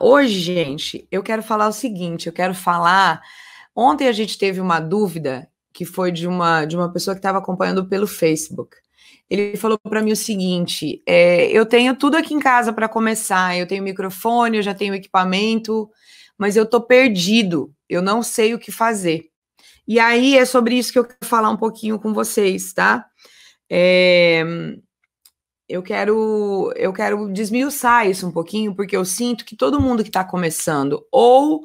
Hoje, gente, eu quero falar o seguinte, eu quero falar. Ontem a gente teve uma dúvida que foi de uma de uma pessoa que estava acompanhando pelo Facebook. Ele falou para mim o seguinte: é, eu tenho tudo aqui em casa para começar, eu tenho microfone, eu já tenho equipamento, mas eu tô perdido, eu não sei o que fazer. E aí é sobre isso que eu quero falar um pouquinho com vocês, tá? É, eu quero, eu quero desmiuçar isso um pouquinho, porque eu sinto que todo mundo que está começando, ou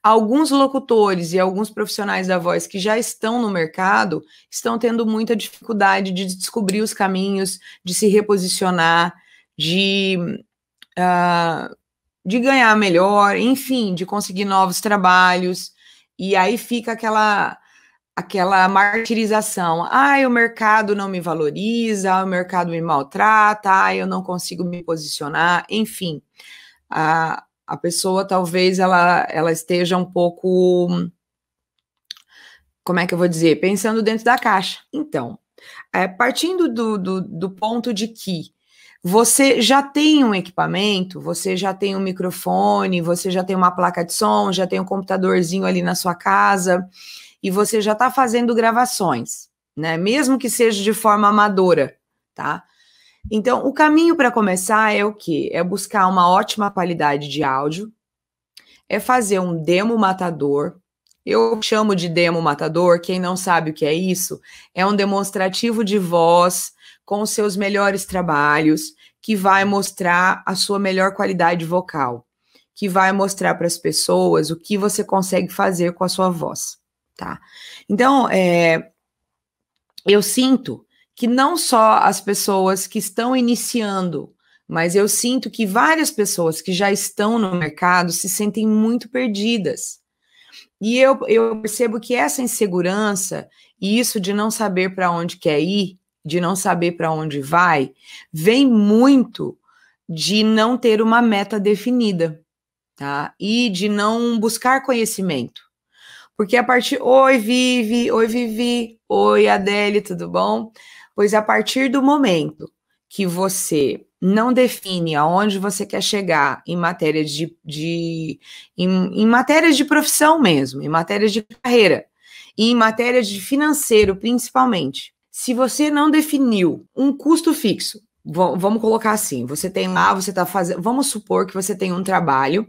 alguns locutores e alguns profissionais da voz que já estão no mercado, estão tendo muita dificuldade de descobrir os caminhos, de se reposicionar, de. Uh, de ganhar melhor, enfim, de conseguir novos trabalhos. E aí fica aquela aquela martirização. Ai, o mercado não me valoriza, o mercado me maltrata, ai, eu não consigo me posicionar, enfim. A, a pessoa talvez ela, ela esteja um pouco como é que eu vou dizer? Pensando dentro da caixa. Então, é, partindo do, do, do ponto de que você já tem um equipamento, você já tem um microfone, você já tem uma placa de som, já tem um computadorzinho ali na sua casa e você já está fazendo gravações, né? Mesmo que seja de forma amadora, tá? Então, o caminho para começar é o que? É buscar uma ótima qualidade de áudio, é fazer um demo matador. Eu chamo de demo matador, quem não sabe o que é isso, é um demonstrativo de voz com os seus melhores trabalhos, que vai mostrar a sua melhor qualidade vocal, que vai mostrar para as pessoas o que você consegue fazer com a sua voz, tá? Então, é, eu sinto que não só as pessoas que estão iniciando, mas eu sinto que várias pessoas que já estão no mercado se sentem muito perdidas. E eu, eu percebo que essa insegurança e isso de não saber para onde quer ir de não saber para onde vai, vem muito de não ter uma meta definida, tá? E de não buscar conhecimento. Porque a partir. Oi, Vivi, oi, Vivi, oi, Adele, tudo bom? Pois a partir do momento que você não define aonde você quer chegar em matérias de, de em, em matérias de profissão mesmo, em matérias de carreira e em matérias de financeiro principalmente, se você não definiu um custo fixo, vamos colocar assim, você tem lá, você está fazendo, vamos supor que você tem um trabalho,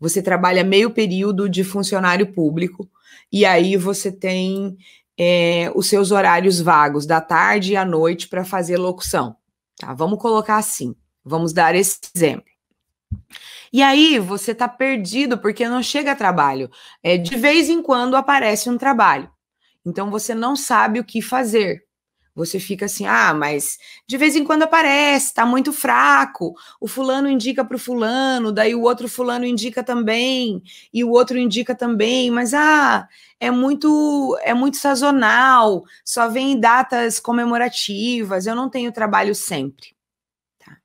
você trabalha meio período de funcionário público, e aí você tem é, os seus horários vagos da tarde e à noite para fazer locução. Tá? Vamos colocar assim, vamos dar esse exemplo. E aí você está perdido porque não chega trabalho. É, de vez em quando aparece um trabalho. Então você não sabe o que fazer. Você fica assim, ah, mas de vez em quando aparece, tá muito fraco. O fulano indica para o fulano, daí o outro fulano indica também, e o outro indica também, mas ah, é muito é muito sazonal, só vem em datas comemorativas, eu não tenho trabalho sempre. Tá?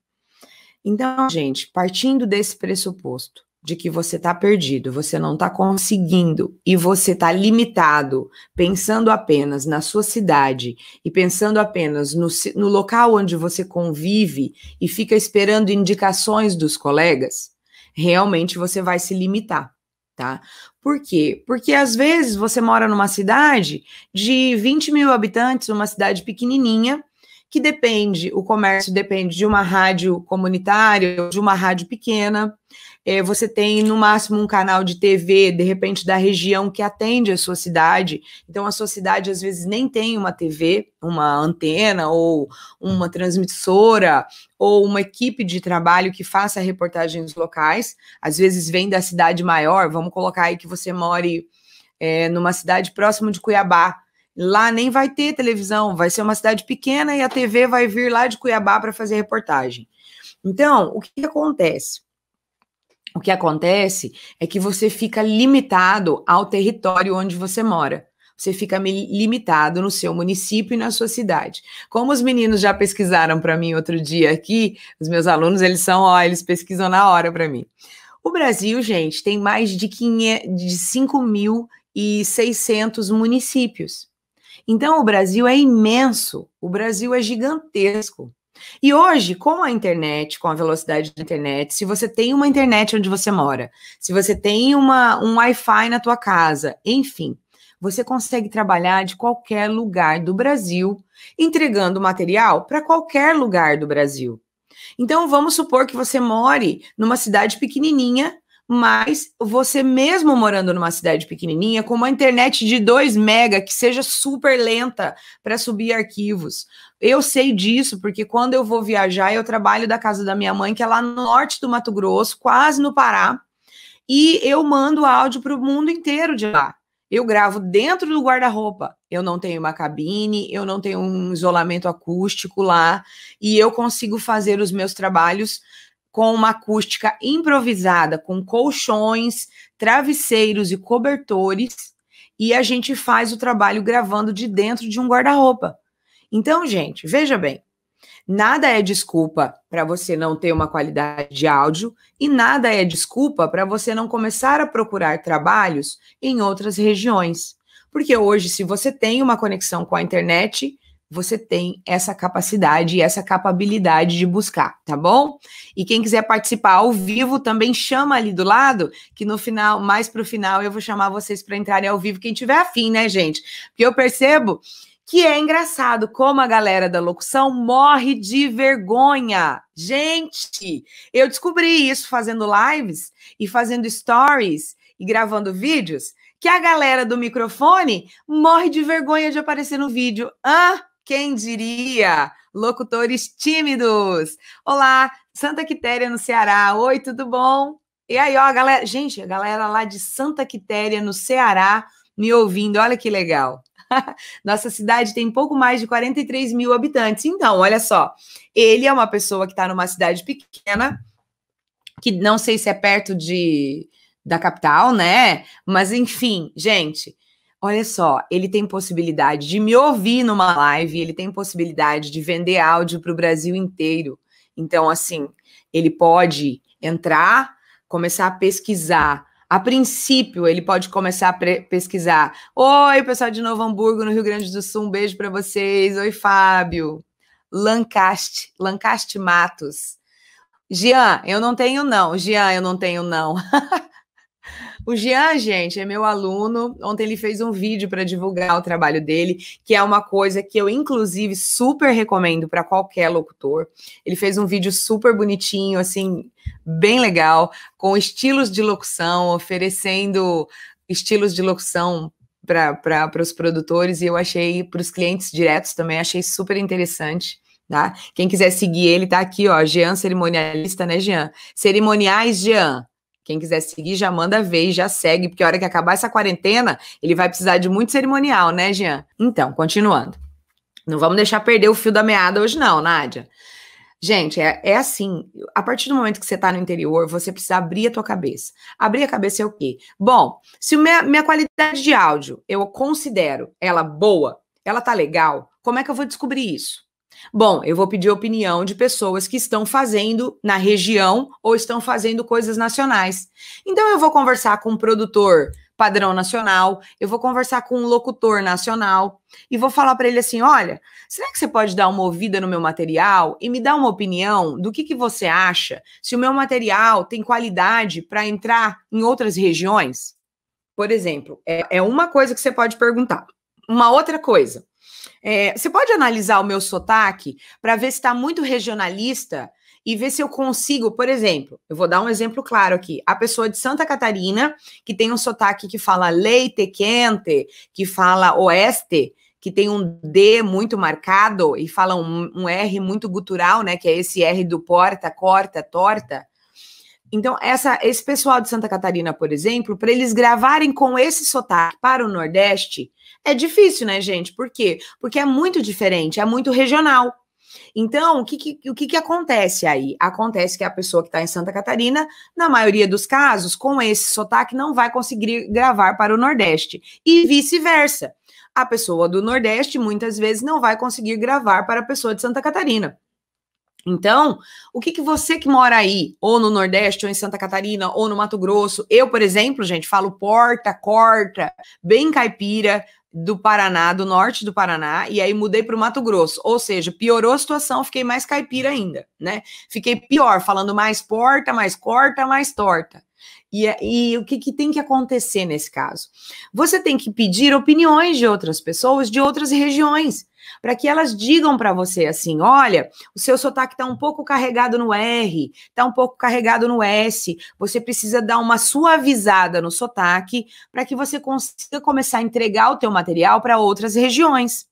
Então, gente, partindo desse pressuposto, de que você está perdido, você não está conseguindo e você está limitado, pensando apenas na sua cidade e pensando apenas no, no local onde você convive e fica esperando indicações dos colegas, realmente você vai se limitar, tá? Por quê? Porque às vezes você mora numa cidade de 20 mil habitantes, uma cidade pequenininha, que depende, o comércio depende de uma rádio comunitária, de uma rádio pequena é, você tem no máximo um canal de TV, de repente da região que atende a sua cidade. Então a sua cidade às vezes nem tem uma TV, uma antena ou uma transmissora ou uma equipe de trabalho que faça reportagens locais. Às vezes vem da cidade maior. Vamos colocar aí que você more é, numa cidade próxima de Cuiabá. Lá nem vai ter televisão, vai ser uma cidade pequena e a TV vai vir lá de Cuiabá para fazer reportagem. Então, o que acontece? o que acontece é que você fica limitado ao território onde você mora. Você fica limitado no seu município e na sua cidade. Como os meninos já pesquisaram para mim outro dia aqui, os meus alunos, eles são, ó, eles pesquisam na hora para mim. O Brasil, gente, tem mais de, de 5.600 municípios. Então, o Brasil é imenso, o Brasil é gigantesco. E hoje, com a internet, com a velocidade da internet, se você tem uma internet onde você mora, se você tem uma, um Wi-Fi na tua casa, enfim, você consegue trabalhar de qualquer lugar do Brasil, entregando material para qualquer lugar do Brasil. Então, vamos supor que você more numa cidade pequenininha mas você mesmo morando numa cidade pequenininha, com uma internet de 2 mega, que seja super lenta para subir arquivos. Eu sei disso porque quando eu vou viajar, eu trabalho da casa da minha mãe, que é lá no norte do Mato Grosso, quase no Pará, e eu mando áudio para o mundo inteiro de lá. Eu gravo dentro do guarda-roupa. Eu não tenho uma cabine, eu não tenho um isolamento acústico lá, e eu consigo fazer os meus trabalhos com uma acústica improvisada, com colchões, travesseiros e cobertores, e a gente faz o trabalho gravando de dentro de um guarda-roupa. Então, gente, veja bem, nada é desculpa para você não ter uma qualidade de áudio e nada é desculpa para você não começar a procurar trabalhos em outras regiões. Porque hoje, se você tem uma conexão com a internet, você tem essa capacidade e essa capabilidade de buscar, tá bom? E quem quiser participar ao vivo também chama ali do lado, que no final, mais para o final, eu vou chamar vocês para entrarem ao vivo, quem tiver afim, né, gente? Porque eu percebo que é engraçado como a galera da locução morre de vergonha. Gente, eu descobri isso fazendo lives e fazendo stories e gravando vídeos que a galera do microfone morre de vergonha de aparecer no vídeo. Ah, quem diria? Locutores tímidos. Olá, Santa Quitéria no Ceará. Oi, tudo bom? E aí, ó, a galera, gente, a galera lá de Santa Quitéria no Ceará me ouvindo. Olha que legal. Nossa cidade tem pouco mais de 43 mil habitantes. Então, olha só, ele é uma pessoa que está numa cidade pequena, que não sei se é perto de da capital, né? Mas enfim, gente, Olha só, ele tem possibilidade de me ouvir numa live, ele tem possibilidade de vender áudio para o Brasil inteiro. Então, assim, ele pode entrar, começar a pesquisar. A princípio, ele pode começar a pesquisar. Oi, pessoal de Novo Hamburgo, no Rio Grande do Sul, um beijo para vocês. Oi, Fábio. Lancaste, Lancaste Matos. Gian, eu não tenho não. Gian, eu não tenho não. O Jean, gente, é meu aluno. Ontem ele fez um vídeo para divulgar o trabalho dele, que é uma coisa que eu, inclusive, super recomendo para qualquer locutor. Ele fez um vídeo super bonitinho, assim, bem legal, com estilos de locução, oferecendo estilos de locução para os produtores e eu achei para os clientes diretos também, achei super interessante. Tá? Quem quiser seguir ele, tá aqui, ó. Jean Cerimonialista, né, Jean? Cerimoniais Jean. Quem quiser seguir, já manda ver já segue, porque a hora que acabar essa quarentena, ele vai precisar de muito cerimonial, né, Jean? Então, continuando. Não vamos deixar perder o fio da meada hoje, não, Nádia. Gente, é, é, assim, a partir do momento que você está no interior, você precisa abrir a tua cabeça. Abrir a cabeça é o quê? Bom, se minha, minha qualidade de áudio, eu considero ela boa, ela tá legal, como é que eu vou descobrir isso? Bom, eu vou pedir opinião de pessoas que estão fazendo na região ou estão fazendo coisas nacionais. Então, eu vou conversar com um produtor padrão nacional, eu vou conversar com um locutor nacional e vou falar para ele assim: olha, será que você pode dar uma ouvida no meu material e me dar uma opinião do que, que você acha se o meu material tem qualidade para entrar em outras regiões? Por exemplo, é, é uma coisa que você pode perguntar. Uma outra coisa, é, você pode analisar o meu sotaque para ver se está muito regionalista e ver se eu consigo, por exemplo, eu vou dar um exemplo claro aqui. A pessoa de Santa Catarina, que tem um sotaque que fala leite quente, que fala oeste, que tem um D muito marcado e fala um, um R muito gutural, né? Que é esse R do porta, corta, torta. Então, essa, esse pessoal de Santa Catarina, por exemplo, para eles gravarem com esse sotaque para o Nordeste, é difícil, né, gente? Por quê? Porque é muito diferente, é muito regional. Então, o que, que o que, que, acontece aí? Acontece que a pessoa que está em Santa Catarina, na maioria dos casos, com esse sotaque, não vai conseguir gravar para o Nordeste. E vice-versa. A pessoa do Nordeste, muitas vezes, não vai conseguir gravar para a pessoa de Santa Catarina. Então, o que, que você que mora aí, ou no Nordeste, ou em Santa Catarina, ou no Mato Grosso, eu, por exemplo, gente, falo porta, corta, bem caipira, do Paraná, do norte do Paraná, e aí mudei para o Mato Grosso. Ou seja, piorou a situação, fiquei mais caipira ainda, né? Fiquei pior, falando mais porta, mais corta, mais torta. E, é, e, o que, que, tem que acontecer nesse caso? Você tem que pedir opiniões de outras pessoas de outras regiões, para que elas digam para você assim: olha, o seu sotaque está um pouco carregado no R, está um pouco carregado no S, você precisa dar uma suavizada no sotaque para que você consiga começar a entregar o teu material para outras regiões.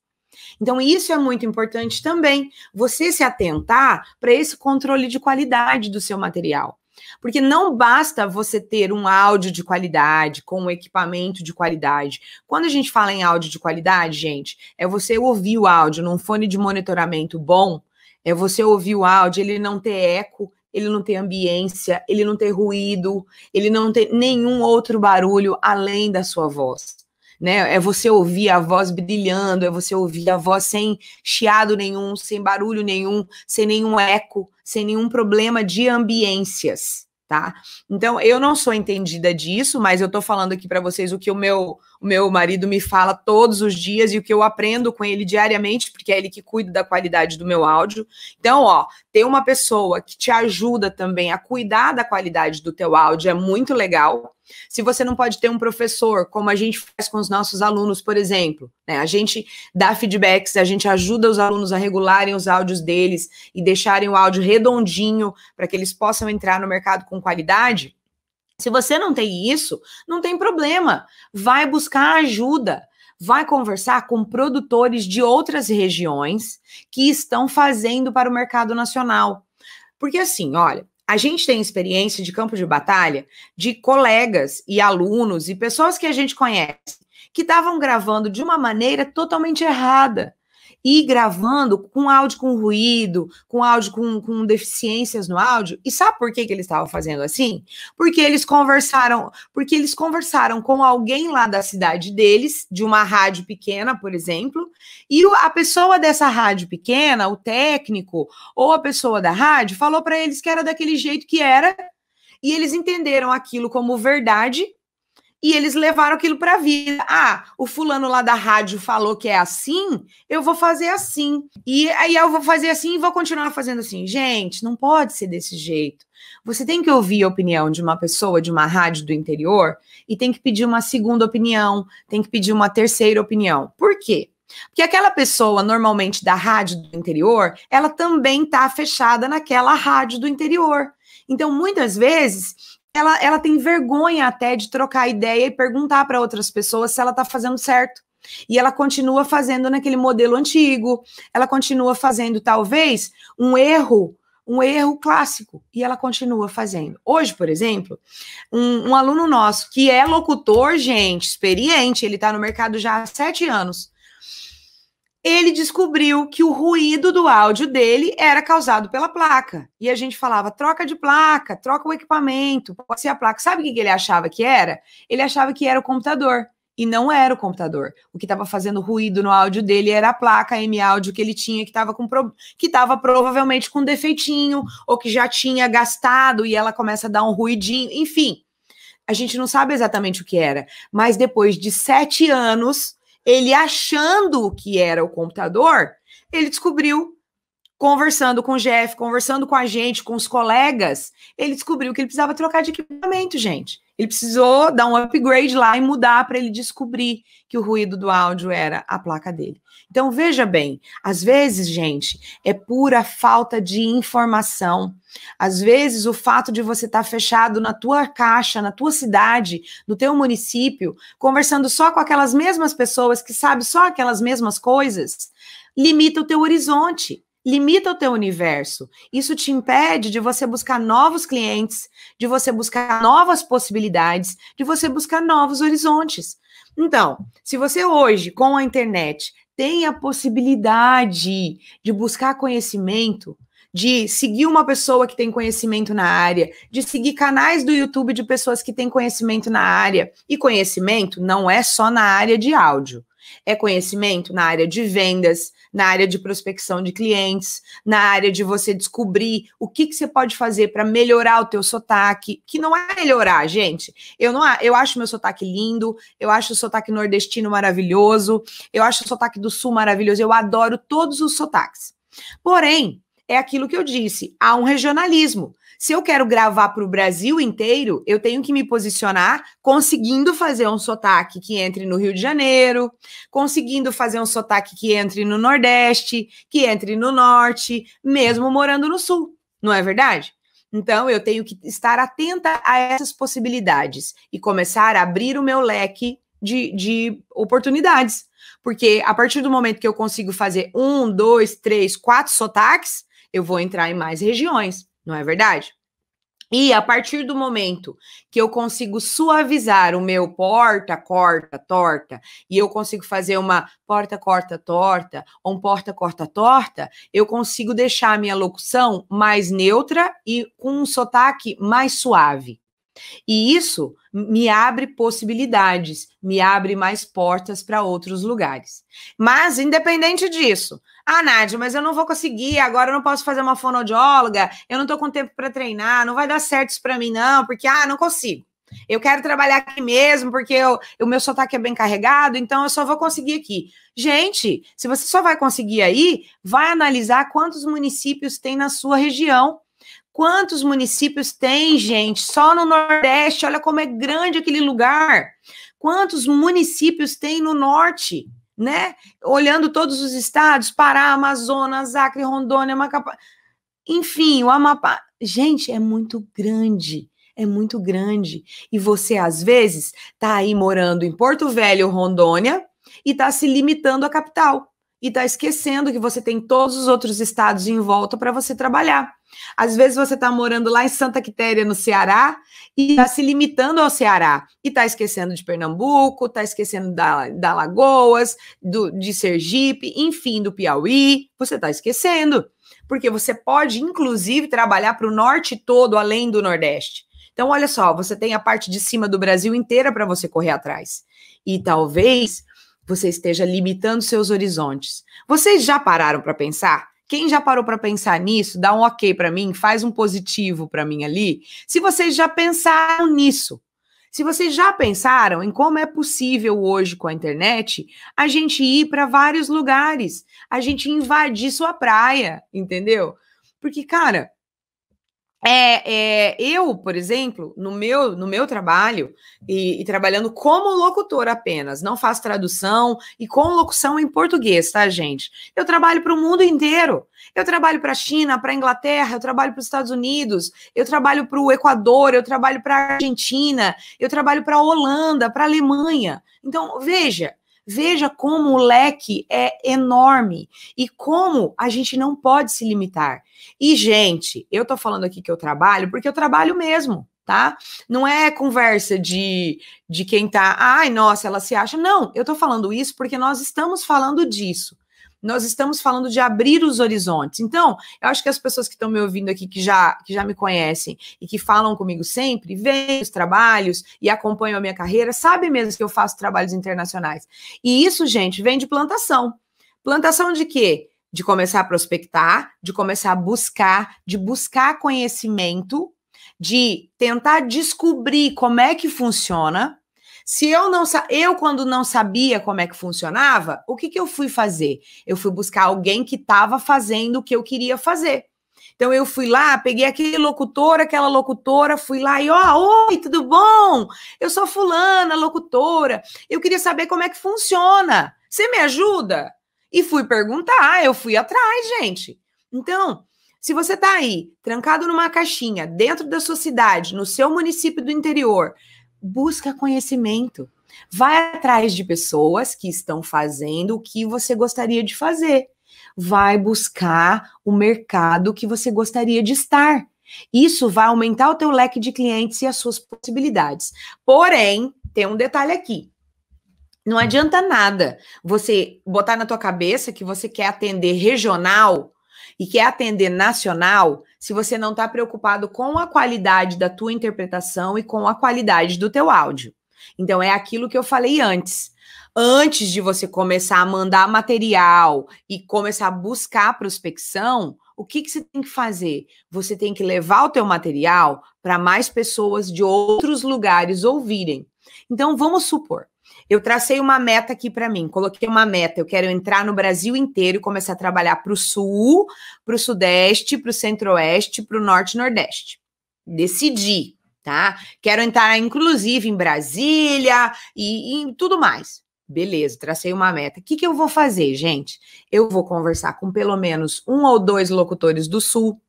Então, isso é muito importante também, você se atentar para esse controle de qualidade do seu material. Porque não basta você ter um áudio de qualidade, com um equipamento de qualidade. Quando a gente fala em áudio de qualidade, gente, é você ouvir o áudio num fone de monitoramento bom, é você ouvir o áudio, ele não ter eco, ele não ter ambiência, ele não ter ruído, ele não ter nenhum outro barulho além da sua voz né? É você ouvir a voz brilhando, é você ouvir a voz sem chiado nenhum, sem barulho nenhum, sem nenhum eco, sem nenhum problema de ambiências, tá? Então, eu não sou entendida disso, mas eu estou falando aqui para vocês o que o meu, o meu marido me fala todos os dias e o que eu aprendo com ele diariamente, porque é ele que cuida da qualidade do meu áudio. Então, ó, ter uma pessoa que te ajuda também a cuidar da qualidade do teu áudio é muito legal se você não pode ter um professor, como a gente faz com os nossos alunos, por exemplo, né? A gente dá feedbacks, a gente ajuda os alunos a regularem os áudios deles e deixarem o áudio redondinho para que eles possam entrar no mercado com qualidade. Se você não tem isso, não tem problema. Vai buscar ajuda vai conversar com produtores de outras regiões que estão fazendo para o mercado nacional. Porque assim, olha, a gente tem experiência de campo de batalha de colegas e alunos e pessoas que a gente conhece que estavam gravando de uma maneira totalmente errada ir gravando com áudio com ruído, com áudio com, com deficiências no áudio. E sabe por que, que eles estavam fazendo assim? Porque eles conversaram, porque eles conversaram com alguém lá da cidade deles, de uma rádio pequena, por exemplo, e a pessoa dessa rádio pequena, o técnico ou a pessoa da rádio, falou para eles que era daquele jeito que era, e eles entenderam aquilo como verdade e eles levaram aquilo para a vida. Ah, o fulano lá da rádio falou que é assim, eu vou fazer assim. E aí eu vou fazer assim e vou continuar fazendo assim. Gente, não pode ser desse jeito. Você tem que ouvir a opinião de uma pessoa de uma rádio do interior e tem que pedir uma segunda opinião, tem que pedir uma terceira opinião. Por quê? Porque aquela pessoa, normalmente da rádio do interior, ela também está fechada naquela rádio do interior. Então, muitas vezes, ela, ela tem vergonha até de trocar ideia e perguntar para outras pessoas se ela está fazendo certo. E ela continua fazendo naquele modelo antigo, ela continua fazendo talvez um erro, um erro clássico, e ela continua fazendo. Hoje, por exemplo, um, um aluno nosso que é locutor, gente, experiente, ele está no mercado já há sete anos ele descobriu que o ruído do áudio dele era causado pela placa. E a gente falava: troca de placa, troca o equipamento, pode ser a placa. Sabe o que ele achava que era? Ele achava que era o computador. E não era o computador. O que estava fazendo ruído no áudio dele era a placa M-áudio que ele tinha, que estava pro... que estava provavelmente com um defeitinho, ou que já tinha gastado e ela começa a dar um ruidinho. Enfim, a gente não sabe exatamente o que era. Mas depois de sete anos, ele achando que era o computador, ele descobriu, conversando com o Jeff, conversando com a gente, com os colegas, ele descobriu que ele precisava trocar de equipamento, gente. Ele precisou dar um upgrade lá e mudar para ele descobrir que o ruído do áudio era a placa dele. Então, veja bem, às vezes, gente, é pura falta de informação. Às vezes, o fato de você estar tá fechado na tua caixa, na tua cidade, no teu município, conversando só com aquelas mesmas pessoas que sabem só aquelas mesmas coisas, limita o teu horizonte limita o teu universo. Isso te impede de você buscar novos clientes, de você buscar novas possibilidades, de você buscar novos horizontes. Então, se você hoje, com a internet, tem a possibilidade de buscar conhecimento, de seguir uma pessoa que tem conhecimento na área, de seguir canais do YouTube de pessoas que têm conhecimento na área. E conhecimento não é só na área de áudio é conhecimento na área de vendas, na área de prospecção de clientes, na área de você descobrir o que, que você pode fazer para melhorar o teu sotaque, que não é melhorar, gente. Eu não eu acho meu sotaque lindo, eu acho o sotaque nordestino maravilhoso, eu acho o sotaque do sul maravilhoso, eu adoro todos os sotaques. Porém, é aquilo que eu disse, há um regionalismo. Se eu quero gravar para o Brasil inteiro, eu tenho que me posicionar conseguindo fazer um sotaque que entre no Rio de Janeiro, conseguindo fazer um sotaque que entre no Nordeste, que entre no Norte, mesmo morando no Sul. Não é verdade? Então, eu tenho que estar atenta a essas possibilidades e começar a abrir o meu leque de, de oportunidades. Porque a partir do momento que eu consigo fazer um, dois, três, quatro sotaques, eu vou entrar em mais regiões não é verdade? E a partir do momento que eu consigo suavizar o meu porta, corta, torta, e eu consigo fazer uma porta, corta, torta, ou um porta, corta, torta, eu consigo deixar a minha locução mais neutra e com um sotaque mais suave. E isso me abre possibilidades, me abre mais portas para outros lugares. Mas, independente disso, ah, Nádia, mas eu não vou conseguir, agora eu não posso fazer uma fonoaudióloga, eu não estou com tempo para treinar, não vai dar certo isso para mim, não, porque, ah, não consigo. Eu quero trabalhar aqui mesmo, porque eu, o meu sotaque é bem carregado, então eu só vou conseguir aqui. Gente, se você só vai conseguir aí, vai analisar quantos municípios tem na sua região. Quantos municípios tem, gente? Só no Nordeste, olha como é grande aquele lugar. Quantos municípios tem no Norte? né? Olhando todos os estados, Pará, Amazonas, Acre, Rondônia, Macapá. Enfim, o Amapá. Gente, é muito grande. É muito grande. E você, às vezes, tá aí morando em Porto Velho, Rondônia, e tá se limitando à capital. E tá esquecendo que você tem todos os outros estados em volta para você trabalhar. Às vezes você está morando lá em Santa Quitéria, no Ceará, e está se limitando ao Ceará. E está esquecendo de Pernambuco, está esquecendo da, da Lagoas, do, de Sergipe, enfim, do Piauí. Você está esquecendo. Porque você pode, inclusive, trabalhar para o norte todo, além do Nordeste. Então, olha só, você tem a parte de cima do Brasil inteira para você correr atrás. E talvez você esteja limitando seus horizontes. Vocês já pararam para pensar quem já parou para pensar nisso, dá um ok para mim, faz um positivo para mim ali. Se vocês já pensaram nisso, se vocês já pensaram em como é possível hoje com a internet a gente ir para vários lugares, a gente invadir sua praia, entendeu? Porque, cara, é, é, eu, por exemplo, no meu, no meu trabalho e, e, trabalhando como locutor apenas, não faço tradução e com locução em português, tá, gente? Eu trabalho para o mundo inteiro. Eu trabalho para a China, para a Inglaterra, eu trabalho para os Estados Unidos, eu trabalho para o Equador, eu trabalho para a Argentina, eu trabalho para a Holanda, para a Alemanha. Então, veja, Veja como o leque é enorme e como a gente não pode se limitar. E, gente, eu tô falando aqui que eu trabalho porque eu trabalho mesmo. Tá? Não é conversa de, de quem tá, ai, nossa, ela se acha. Não, eu tô falando isso porque nós estamos falando disso nós estamos falando de abrir os horizontes. Então, eu acho que as pessoas que estão me ouvindo aqui, que já, que já me conhecem e que falam comigo sempre, veem os trabalhos e acompanham a minha carreira, sabem mesmo que eu faço trabalhos internacionais. E isso, gente, vem de plantação. Plantação de quê? De começar a prospectar, de começar a buscar, de buscar conhecimento, de tentar descobrir como é que funciona se eu não eu quando não sabia como é que funcionava, o que, que eu fui fazer? Eu fui buscar alguém que estava fazendo o que eu queria fazer. Então eu fui lá, peguei aquele locutor, aquela locutora, fui lá e ó, oi, tudo bom? Eu sou fulana, locutora. Eu queria saber como é que funciona. Você me ajuda? E fui perguntar, eu fui atrás, gente. Então, se você está aí, trancado numa caixinha, dentro da sua cidade, no seu município do interior, busca conhecimento. Vai atrás de pessoas que estão fazendo o que você gostaria de fazer. Vai buscar o mercado que você gostaria de estar. Isso vai aumentar o teu leque de clientes e as suas possibilidades. Porém, tem um detalhe aqui. Não adianta nada você botar na tua cabeça que você quer atender regional e quer atender nacional, se você não está preocupado com a qualidade da tua interpretação e com a qualidade do teu áudio. Então é aquilo que eu falei antes. Antes de você começar a mandar material e começar a buscar prospecção, o que, que você tem que fazer? Você tem que levar o teu material para mais pessoas de outros lugares ouvirem. Então vamos supor, eu tracei uma meta aqui para mim, coloquei uma meta. Eu quero entrar no Brasil inteiro e começar a trabalhar para o Sul, para o Sudeste, para o Centro-Oeste, para o Norte e Nordeste. Decidi, tá? Quero entrar, inclusive, em Brasília e, e tudo mais. Beleza, tracei uma meta. O que, que eu vou fazer, gente? Eu vou conversar com pelo menos um ou dois locutores do Sul,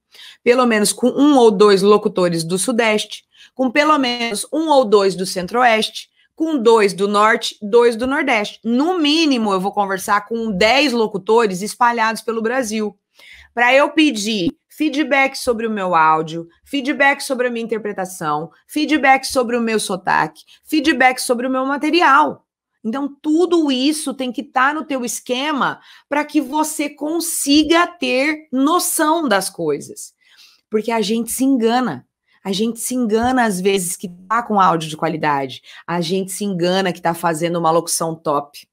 pelo menos com um ou dois locutores do Sudeste, com pelo menos um ou dois do Centro-Oeste, com dois do norte, dois do nordeste. No mínimo, eu vou conversar com 10 locutores espalhados pelo Brasil para eu pedir feedback sobre o meu áudio, feedback sobre a minha interpretação, feedback sobre o meu sotaque, feedback sobre o meu material. Então, tudo isso tem que estar tá no teu esquema para que você consiga ter noção das coisas. Porque a gente se engana. A gente se engana às vezes que tá com áudio de qualidade. A gente se engana que tá fazendo uma locução top.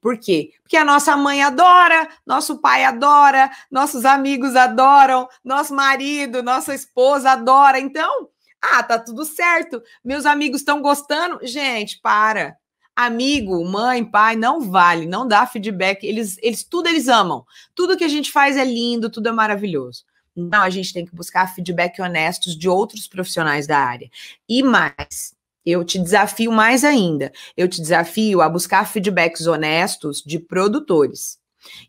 Por quê? Porque a nossa mãe adora, nosso pai adora, nossos amigos adoram, nosso marido, nossa esposa adora. Então, ah, tá tudo certo. Meus amigos estão gostando. Gente, para. Amigo, mãe, pai, não vale, não dá feedback. Eles, eles tudo eles amam. Tudo que a gente faz é lindo, tudo é maravilhoso. Não, a gente tem que buscar feedback honestos de outros profissionais da área. E mais, eu te desafio mais ainda. Eu te desafio a buscar feedbacks honestos de produtores.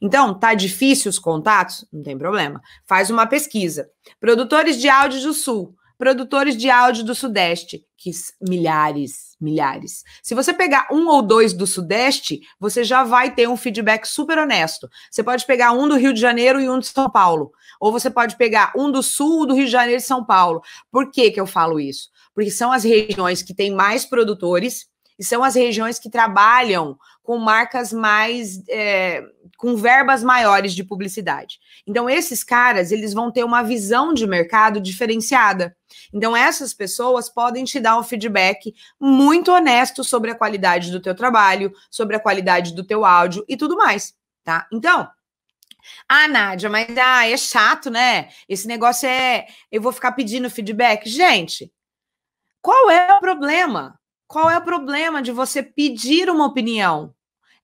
Então, tá difícil os contatos? Não tem problema. Faz uma pesquisa. Produtores de áudio do Sul produtores de áudio do Sudeste, que milhares, milhares. Se você pegar um ou dois do Sudeste, você já vai ter um feedback super honesto. Você pode pegar um do Rio de Janeiro e um de São Paulo. Ou você pode pegar um do Sul, do Rio de Janeiro e São Paulo. Por que, que eu falo isso? Porque são as regiões que têm mais produtores que são as regiões que trabalham com marcas mais. É, com verbas maiores de publicidade. Então, esses caras, eles vão ter uma visão de mercado diferenciada. Então, essas pessoas podem te dar um feedback muito honesto sobre a qualidade do teu trabalho, sobre a qualidade do teu áudio e tudo mais, tá? Então, ah, Nádia, mas ah, é chato, né? Esse negócio é. Eu vou ficar pedindo feedback. Gente, qual é o problema? Qual é o problema de você pedir uma opinião?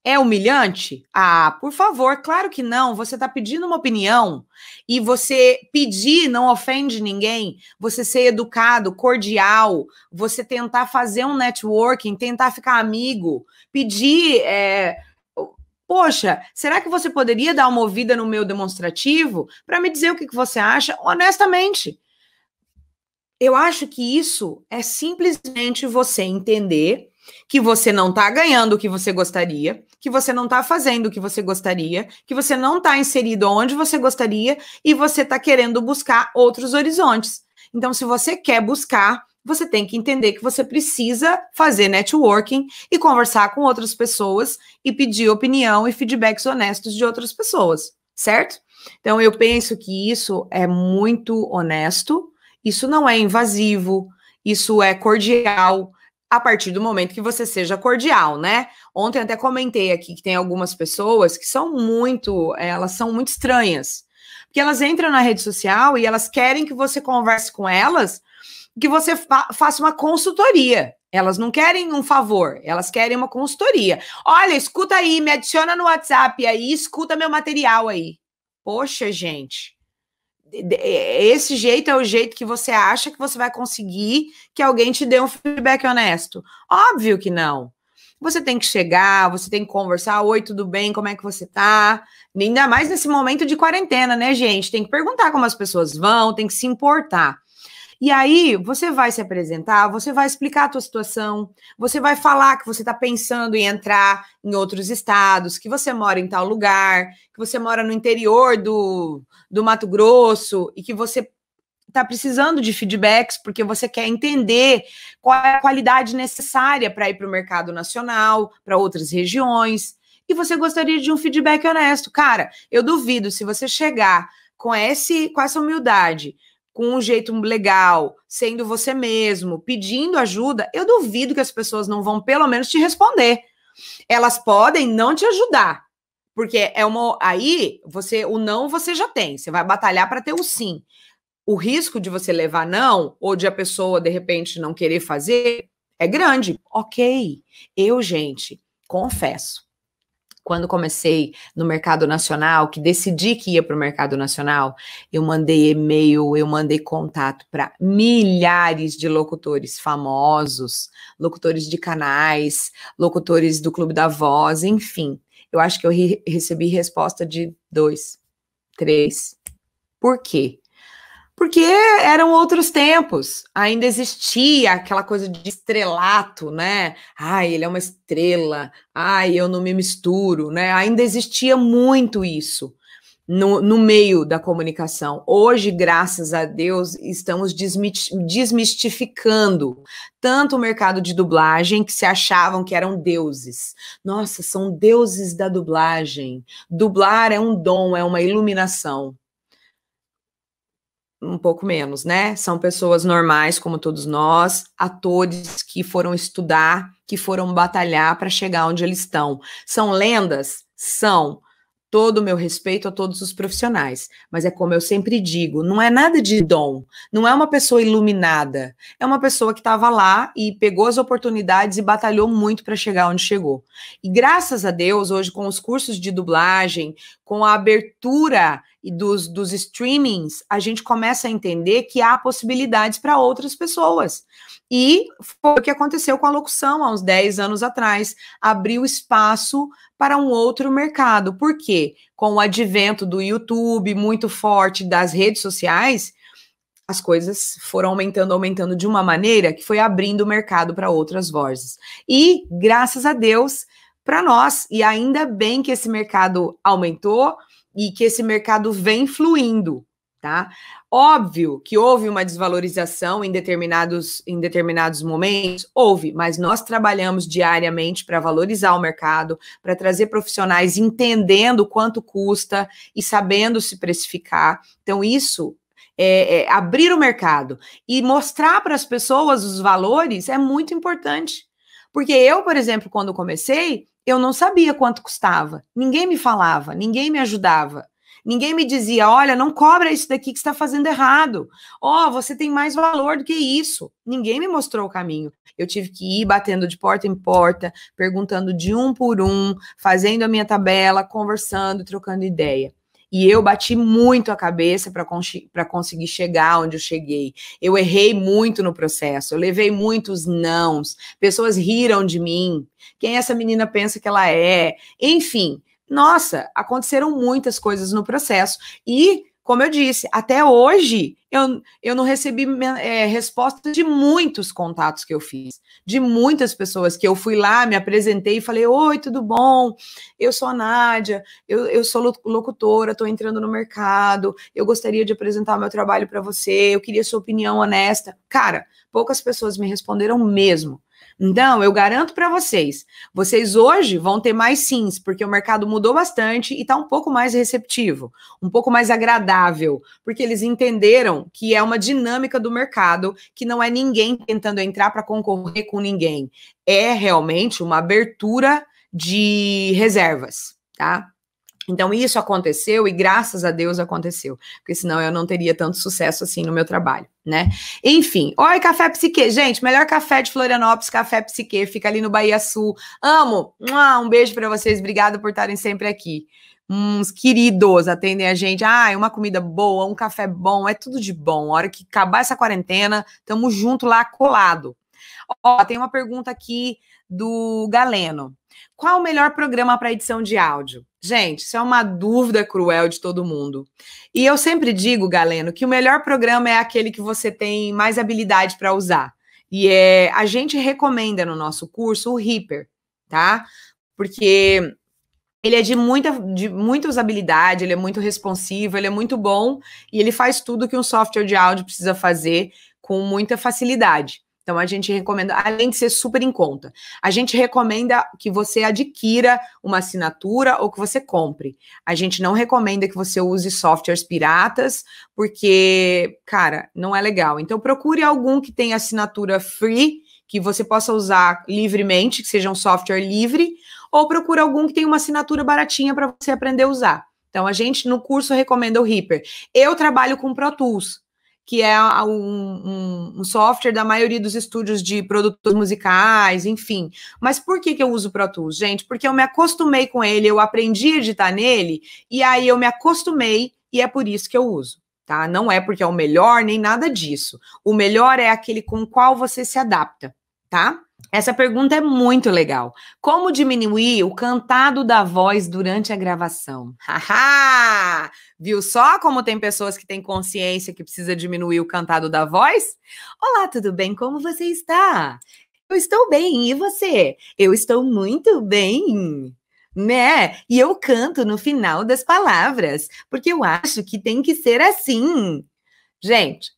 É humilhante? Ah, por favor, claro que não. Você está pedindo uma opinião e você pedir não ofende ninguém. Você ser educado, cordial, você tentar fazer um networking, tentar ficar amigo, pedir. É, Poxa, será que você poderia dar uma ouvida no meu demonstrativo para me dizer o que, que você acha honestamente? Eu acho que isso é simplesmente você entender que você não está ganhando o que você gostaria, que você não está fazendo o que você gostaria, que você não está inserido onde você gostaria e você está querendo buscar outros horizontes. Então, se você quer buscar, você tem que entender que você precisa fazer networking e conversar com outras pessoas e pedir opinião e feedbacks honestos de outras pessoas, certo? Então, eu penso que isso é muito honesto isso não é invasivo, isso é cordial, a partir do momento que você seja cordial, né? Ontem até comentei aqui que tem algumas pessoas que são muito, elas são muito estranhas. Porque elas entram na rede social e elas querem que você converse com elas, que você fa faça uma consultoria. Elas não querem um favor, elas querem uma consultoria. Olha, escuta aí, me adiciona no WhatsApp aí, escuta meu material aí. Poxa, gente. É, é, esse jeito é o jeito que você acha que você vai conseguir que alguém te dê um feedback honesto. Óbvio que não. Você tem que chegar, você tem que conversar, oi, tudo bem, como é que você tá? Ainda mais nesse momento de quarentena, né, gente? Tem que perguntar como as pessoas vão, tem que se importar. E aí você vai se apresentar, você vai explicar a tua situação, você vai falar que você está pensando em entrar em outros estados, que você mora em tal lugar, que você mora no interior do, do Mato Grosso e que você está precisando de feedbacks porque você quer entender qual é a qualidade necessária para ir para o mercado nacional, para outras regiões. E você gostaria de um feedback honesto. Cara, eu duvido se você chegar com, esse, com essa humildade com um jeito legal, sendo você mesmo, pedindo ajuda, eu duvido que as pessoas não vão pelo menos te responder. Elas podem não te ajudar, porque é uma aí você o não você já tem, você vai batalhar para ter o sim. O risco de você levar não ou de a pessoa de repente não querer fazer é grande. OK. Eu, gente, confesso quando comecei no mercado nacional, que decidi que ia para o mercado nacional, eu mandei e-mail, eu mandei contato para milhares de locutores famosos, locutores de canais, locutores do Clube da Voz, enfim. Eu acho que eu re recebi resposta de dois, três. Por quê? porque eram outros tempos, ainda existia aquela coisa de estrelato, né? Ai, ele é uma estrela, ai, eu não me misturo, né? Ainda existia muito isso no, no meio da comunicação. Hoje, graças a Deus, estamos desmistificando tanto o mercado de dublagem, que se achavam que eram deuses. Nossa, são deuses da dublagem. Dublar é um dom, é uma iluminação um pouco menos, né? São pessoas normais, como todos nós, atores que foram estudar, que foram batalhar para chegar onde eles estão. São lendas? São. Todo o meu respeito a todos os profissionais, mas é como eu sempre digo: não é nada de dom, não é uma pessoa iluminada, é uma pessoa que estava lá e pegou as oportunidades e batalhou muito para chegar onde chegou. E graças a Deus, hoje, com os cursos de dublagem, com a abertura e dos, dos streamings, a gente começa a entender que há possibilidades para outras pessoas. E foi o que aconteceu com a locução há uns 10 anos atrás. Abriu espaço para um outro mercado. Por quê? Com o advento do YouTube muito forte, das redes sociais, as coisas foram aumentando, aumentando de uma maneira que foi abrindo o mercado para outras vozes. E, graças a Deus, para nós, e ainda bem que esse mercado aumentou, e que esse mercado vem fluindo, tá? Óbvio que houve uma desvalorização em determinados, em determinados momentos, houve, mas nós trabalhamos diariamente para valorizar o mercado, para trazer profissionais entendendo quanto custa e sabendo se precificar. Então, isso é, é, abrir o mercado e mostrar para as pessoas os valores é muito importante. Porque eu, por exemplo, quando comecei, eu não sabia quanto custava. Ninguém me falava, ninguém me ajudava. Ninguém me dizia, olha, não cobra isso daqui que está fazendo errado. Ó, oh, você tem mais valor do que isso. Ninguém me mostrou o caminho. Eu tive que ir batendo de porta em porta, perguntando de um por um, fazendo a minha tabela, conversando, trocando ideia. E eu bati muito a cabeça para con conseguir chegar onde eu cheguei. Eu errei muito no processo, eu levei muitos nãos, pessoas riram de mim. Quem essa menina pensa que ela é? Enfim, nossa, aconteceram muitas coisas no processo. E como eu disse, até hoje eu, eu não recebi é, resposta de muitos contatos que eu fiz, de muitas pessoas que eu fui lá, me apresentei e falei: Oi, tudo bom? Eu sou a Nádia, eu, eu sou locutora, estou entrando no mercado, eu gostaria de apresentar meu trabalho para você, eu queria sua opinião honesta. Cara, poucas pessoas me responderam mesmo. Então, eu garanto para vocês, vocês hoje vão ter mais sims, porque o mercado mudou bastante e está um pouco mais receptivo, um pouco mais agradável, porque eles entenderam que é uma dinâmica do mercado, que não é ninguém tentando entrar para concorrer com ninguém. É realmente uma abertura de reservas, tá? Então, isso aconteceu e graças a Deus aconteceu, porque senão eu não teria tanto sucesso assim no meu trabalho, né? Enfim, oi, Café Psique. Gente, melhor café de Florianópolis, Café Psique, fica ali no Bahia Sul. Amo! Um beijo para vocês, obrigado por estarem sempre aqui. Uns queridos atendem a gente. Ah, uma comida boa, um café bom, é tudo de bom. A hora que acabar essa quarentena, tamo junto lá colado. Ó, tem uma pergunta aqui do Galeno. Qual o melhor programa para edição de áudio? Gente, isso é uma dúvida cruel de todo mundo. E eu sempre digo, Galeno, que o melhor programa é aquele que você tem mais habilidade para usar. E é, a gente recomenda no nosso curso o Reaper, tá? Porque ele é de muita, de muita usabilidade, ele é muito responsivo, ele é muito bom e ele faz tudo que um software de áudio precisa fazer com muita facilidade. Então a gente recomenda, além de ser super em conta, a gente recomenda que você adquira uma assinatura ou que você compre. A gente não recomenda que você use softwares piratas, porque, cara, não é legal. Então procure algum que tenha assinatura free, que você possa usar livremente, que seja um software livre, ou procure algum que tenha uma assinatura baratinha para você aprender a usar. Então a gente no curso recomenda o Reaper. Eu trabalho com Pro Tools, que é um, um, um, software da maioria dos estúdios de produtores musicais, enfim. Mas por que, que eu uso o Pro Tools, gente? Porque eu me acostumei com ele, eu aprendi a editar nele, e aí eu me acostumei, e é por isso que eu uso. Tá? Não é porque é o melhor, nem nada disso. O melhor é aquele com o qual você se adapta, tá? Essa pergunta é muito legal. Como diminuir o cantado da voz durante a gravação? Haha! Viu só como tem pessoas que têm consciência que precisa diminuir o cantado da voz? Olá, tudo bem? Como você está? Eu estou bem, e você? Eu estou muito bem né? E eu canto no final das palavras, porque eu acho que tem que ser assim. Gente,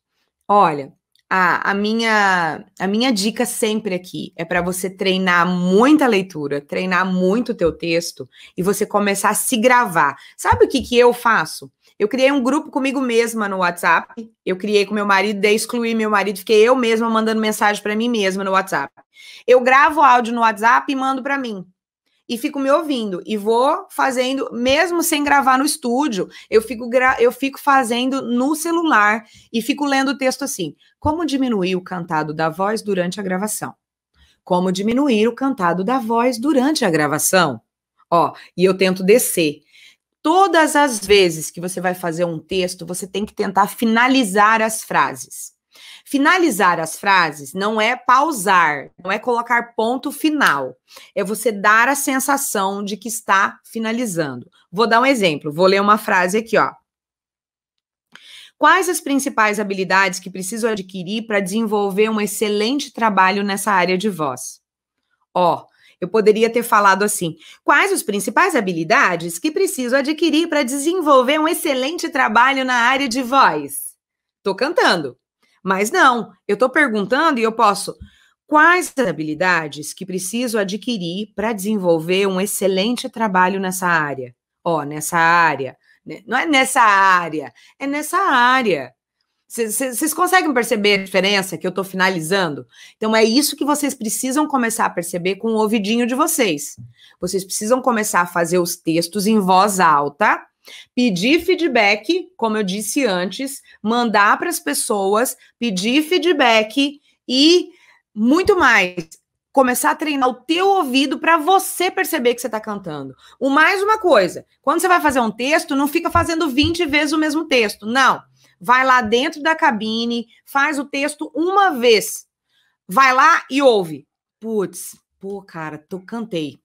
olha, a, a, minha, a minha dica sempre aqui é para você treinar muita leitura, treinar muito o teu texto e você começar a se gravar. Sabe o que, que eu faço? Eu criei um grupo comigo mesma no WhatsApp. Eu criei com meu marido, dei excluir meu marido, fiquei eu mesma mandando mensagem para mim mesma no WhatsApp. Eu gravo áudio no WhatsApp e mando para mim e fico me ouvindo e vou fazendo, mesmo sem gravar no estúdio, eu fico, eu fico fazendo no celular e fico lendo o texto assim: como diminuir o cantado da voz durante a gravação? Como diminuir o cantado da voz durante a gravação? Ó, e eu tento descer. Todas as vezes que você vai fazer um texto, você tem que tentar finalizar as frases. Finalizar as frases não é pausar, não é colocar ponto final. É você dar a sensação de que está finalizando. Vou dar um exemplo, vou ler uma frase aqui, ó. Quais as principais habilidades que preciso adquirir para desenvolver um excelente trabalho nessa área de voz? Ó, eu poderia ter falado assim: quais as principais habilidades que preciso adquirir para desenvolver um excelente trabalho na área de voz? Tô cantando, mas não, eu estou perguntando e eu posso. Quais habilidades que preciso adquirir para desenvolver um excelente trabalho nessa área? Ó, nessa área. Né, não é nessa área, é nessa área. Vocês conseguem perceber a diferença que eu estou finalizando? Então, é isso que vocês precisam começar a perceber com o ouvidinho de vocês. Vocês precisam começar a fazer os textos em voz alta Pedir feedback, como eu disse antes, mandar para as pessoas, pedir feedback e muito mais. Começar a treinar o teu ouvido para você perceber que você está cantando. O mais uma coisa, quando você vai fazer um texto, não fica fazendo 20 vezes o mesmo texto. Não. Vai lá dentro da cabine, faz o texto uma vez. Vai lá e ouve. Putz, pô, cara, tô cantei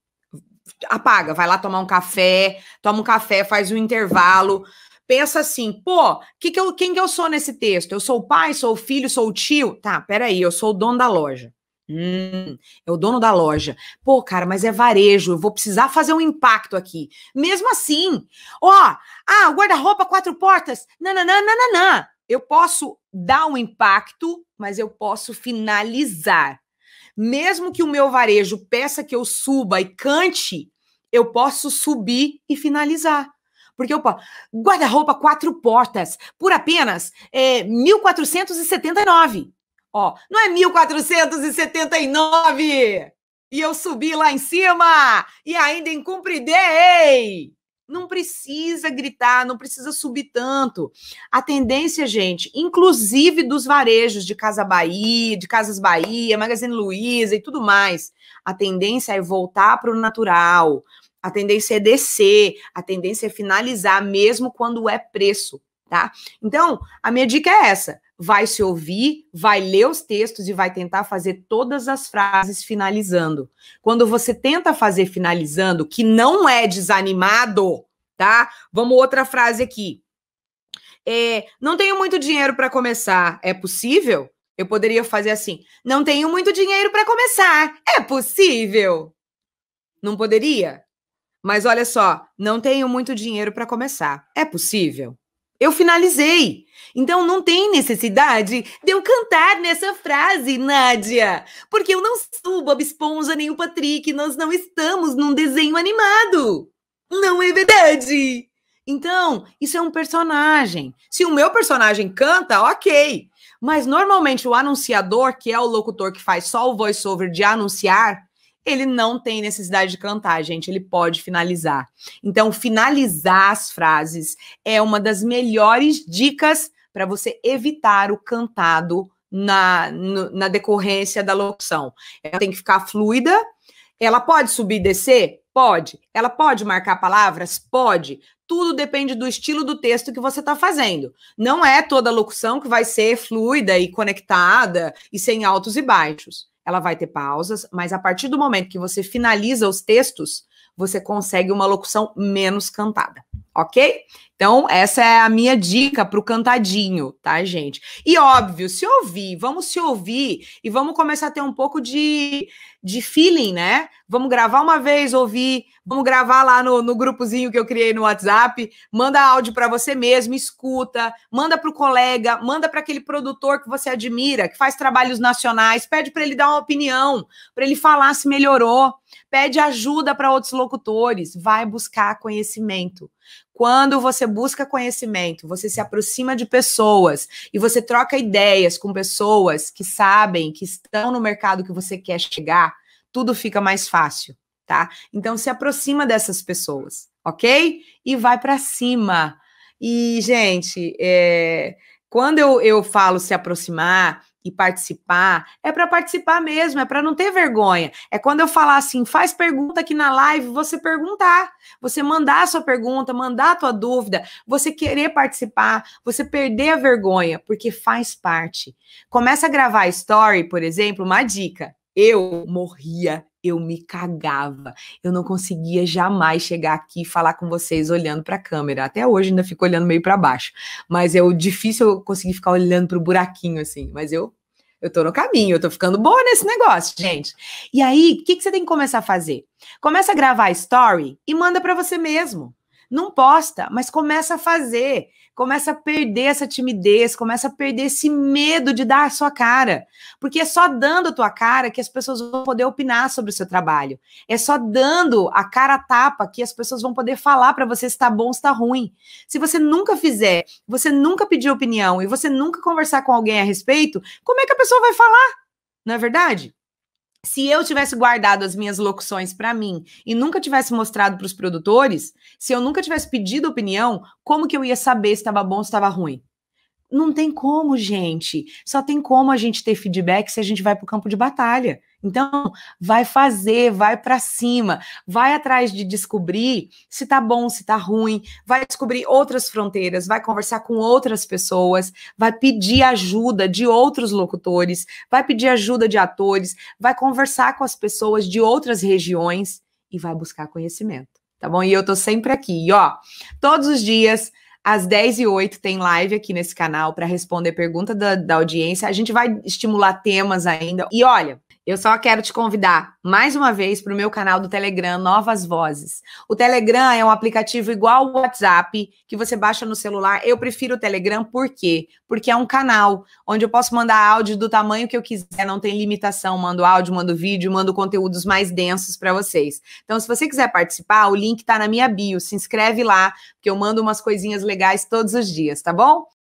apaga, vai lá tomar um café, toma um café, faz um intervalo, pensa assim, pô, que que eu, quem que eu sou nesse texto? Eu sou o pai, sou o filho, sou o tio? Tá, peraí, eu sou o dono da loja. Hum, é o dono da loja. Pô, cara, mas é varejo, eu vou precisar fazer um impacto aqui. Mesmo assim, ó, ah, guarda-roupa, quatro portas, nananana, eu posso dar um impacto, mas eu posso finalizar. Mesmo que o meu varejo peça que eu suba e cante, eu posso subir e finalizar. Porque, posso. guarda-roupa quatro portas por apenas é, 1.479. Ó, não é 1.479! E eu subi lá em cima e ainda incumpridei! não precisa gritar, não precisa subir tanto. A tendência, gente, inclusive dos varejos de Casa Bahia, de Casas Bahia, Magazine Luiza e tudo mais, a tendência é voltar para o natural. A tendência é descer, a tendência é finalizar mesmo quando é preço, tá? Então, a minha dica é essa: vai se ouvir, vai ler os textos e vai tentar fazer todas as frases finalizando. Quando você tenta fazer finalizando, que não é desanimado, tá? Vamos outra frase aqui. É, não tenho muito dinheiro para começar. É possível? Eu poderia fazer assim: não tenho muito dinheiro para começar. É possível? Não poderia? Mas olha só, não tenho muito dinheiro para começar. É possível? Eu finalizei. Então não tem necessidade de eu cantar nessa frase, Nádia. Porque eu não sou o Bob Esponja nem o Patrick, nós não estamos num desenho animado. Não é verdade? Então, isso é um personagem. Se o meu personagem canta, ok. Mas normalmente o anunciador, que é o locutor que faz só o voice-over de anunciar, ele não tem necessidade de cantar, gente, ele pode finalizar. Então, finalizar as frases é uma das melhores dicas para você evitar o cantado na, no, na decorrência da locução. Ela tem que ficar fluida, ela pode subir e descer? Pode. Ela pode marcar palavras? Pode. Tudo depende do estilo do texto que você está fazendo. Não é toda locução que vai ser fluida e conectada e sem altos e baixos ela vai ter pausas, mas a partir do momento que você finaliza os textos, você consegue uma locução menos cantada ok? Então, essa é a minha dica para o cantadinho, tá, gente? E óbvio, se ouvir, vamos se ouvir e vamos começar a ter um pouco de, de feeling, né? Vamos gravar uma vez, ouvir, vamos gravar lá no, no grupozinho que eu criei no WhatsApp, manda áudio para você mesmo, escuta, manda para o colega, manda para aquele produtor que você admira, que faz trabalhos nacionais, pede para ele dar uma opinião, para ele falar se melhorou, pede ajuda para outros locutores, vai buscar conhecimento quando você busca conhecimento, você se aproxima de pessoas e você troca ideias com pessoas que sabem, que estão no mercado que você quer chegar, tudo fica mais fácil, tá? Então se aproxima dessas pessoas, ok? E vai para cima. E, gente, é, quando eu, eu falo se aproximar, e participar, é para participar mesmo, é para não ter vergonha. É quando eu falar assim, faz pergunta aqui na live, você perguntar, você mandar a sua pergunta, mandar a tua dúvida, você querer participar, você perder a vergonha, porque faz parte. Começa a gravar story, por exemplo, uma dica. Eu morria eu me cagava. Eu não conseguia jamais chegar aqui e falar com vocês olhando para a câmera. Até hoje ainda fico olhando meio para baixo, mas é difícil eu conseguir ficar olhando para o buraquinho assim, mas eu eu tô no caminho, eu tô ficando boa nesse negócio, gente. E aí, o que, que você tem que começar a fazer? Começa a gravar story e manda para você mesmo. Não posta, mas começa a fazer, começa a perder essa timidez, começa a perder esse medo de dar a sua cara. Porque é só dando a tua cara que as pessoas vão poder opinar sobre o seu trabalho. É só dando a cara a tapa que as pessoas vão poder falar para você se tá bom, se tá ruim. Se você nunca fizer, você nunca pedir opinião e você nunca conversar com alguém a respeito, como é que a pessoa vai falar? Não é verdade? se eu tivesse guardado as minhas locuções para mim e nunca tivesse mostrado para os produtores, se eu nunca tivesse pedido opinião, como que eu ia saber se estava bom ou se estava ruim? Não tem como, gente. Só tem como a gente ter feedback se a gente vai para o campo de batalha. Então, vai fazer, vai para cima, vai atrás de descobrir se tá bom, se tá ruim, vai descobrir outras fronteiras, vai conversar com outras pessoas, vai pedir ajuda de outros locutores, vai pedir ajuda de atores, vai conversar com as pessoas de outras regiões e vai buscar conhecimento, tá bom? E eu tô sempre aqui, e, ó, todos os dias às 10 e 8 tem live aqui nesse canal para responder pergunta da, da audiência. A gente vai estimular temas ainda. E olha, eu só quero te convidar mais uma vez para o meu canal do Telegram Novas Vozes. O Telegram é um aplicativo igual o WhatsApp que você baixa no celular. Eu prefiro o Telegram por quê? Porque é um canal onde eu posso mandar áudio do tamanho que eu quiser, não tem limitação. Mando áudio, mando vídeo, mando conteúdos mais densos para vocês. Então, se você quiser participar, o link está na minha bio. Se inscreve lá, porque eu mando umas coisinhas legais todos os dias, tá bom?